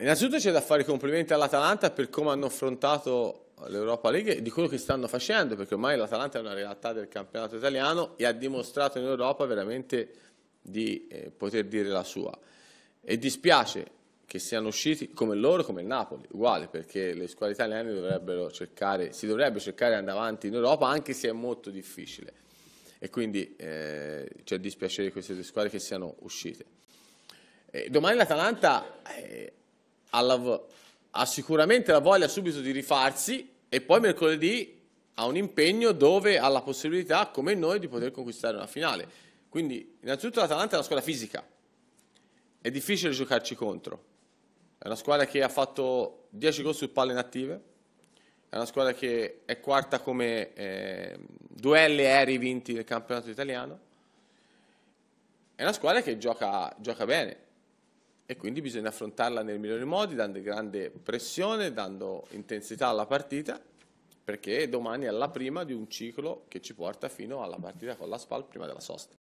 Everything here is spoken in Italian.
Innanzitutto c'è da fare i complimenti all'Atalanta per come hanno affrontato l'Europa League e di quello che stanno facendo, perché ormai l'Atalanta è una realtà del campionato italiano e ha dimostrato in Europa veramente di eh, poter dire la sua. E dispiace che siano usciti come loro, come il Napoli, uguale, perché le squadre italiane dovrebbero cercare, si dovrebbe cercare di andare avanti in Europa, anche se è molto difficile. E quindi eh, c'è dispiacere di queste due squadre che siano uscite. E domani l'Atalanta... Eh, ha, ha sicuramente la voglia subito di rifarsi e poi mercoledì ha un impegno dove ha la possibilità, come noi, di poter conquistare una finale. Quindi, innanzitutto l'Atalanta è una squadra fisica, è difficile giocarci contro. È una squadra che ha fatto 10 gol su palle inattive, è una squadra che è quarta come eh, duelli aerei vinti del campionato italiano, è una squadra che gioca, gioca bene e quindi bisogna affrontarla nel migliore modi, dando grande pressione, dando intensità alla partita, perché domani è la prima di un ciclo che ci porta fino alla partita con la SPAL prima della sosta.